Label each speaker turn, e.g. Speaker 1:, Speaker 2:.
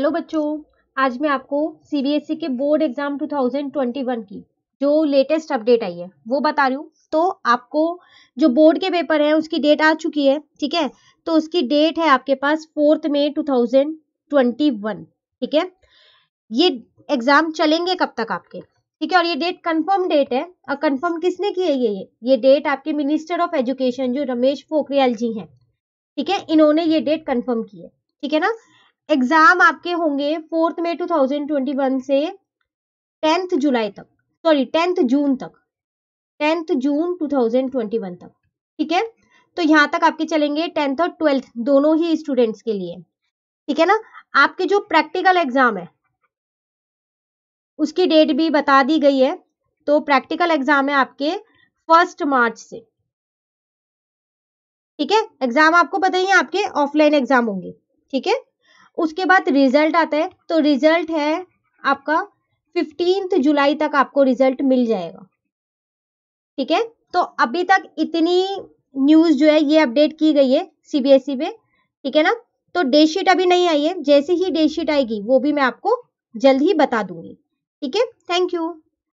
Speaker 1: hello बच्चों आज मैं आपको सीबीएसई e के बोर्ड एग्जाम 2021 की जो लेटेस्ट अपडेट आई है वो बता रही हूँ तो आपको जो बोर्ड के पेपर है उसकी डेट आ चुकी है ठीक है तो उसकी डेट है आपके पास फोर्थ मे 2021 ठीक है ये एग्जाम चलेंगे कब तक आपके ठीक है और ये डेट कंफर्म डेट है और कन्फर्म किसने की है ये ये डेट आपके मिनिस्टर ऑफ एजुकेशन जो रमेश पोखरियाल जी हैं ठीक है इन्होंने ये डेट कन्फर्म की है ठीक है ना एग्जाम आपके होंगे फोर्थ में 2021 से टेंथ जुलाई तक सॉरी टेंथ जून तक टेंथ जून 2021 तक ठीक है तो यहाँ तक आपके चलेंगे टेंथ और ट्वेल्थ दोनों ही स्टूडेंट्स के लिए ठीक है ना आपके जो प्रैक्टिकल एग्जाम है उसकी डेट भी बता दी गई है तो प्रैक्टिकल एग्जाम है आपके फर्स्ट मार्च से ठीक है एग्जाम आपको पता ही है आपके ऑफलाइन एग्जाम होंगे ठीक है उसके बाद रिजल्ट आता है तो रिजल्ट है आपका फिफ्टीन जुलाई तक आपको रिजल्ट मिल जाएगा ठीक है तो अभी तक इतनी न्यूज जो है ये अपडेट की गई है सीबीएसई में e ठीक है ना तो डेटशीट अभी नहीं आई है जैसे ही डेटशीट आएगी वो भी मैं आपको जल्द ही बता दूंगी ठीक है थैंक यू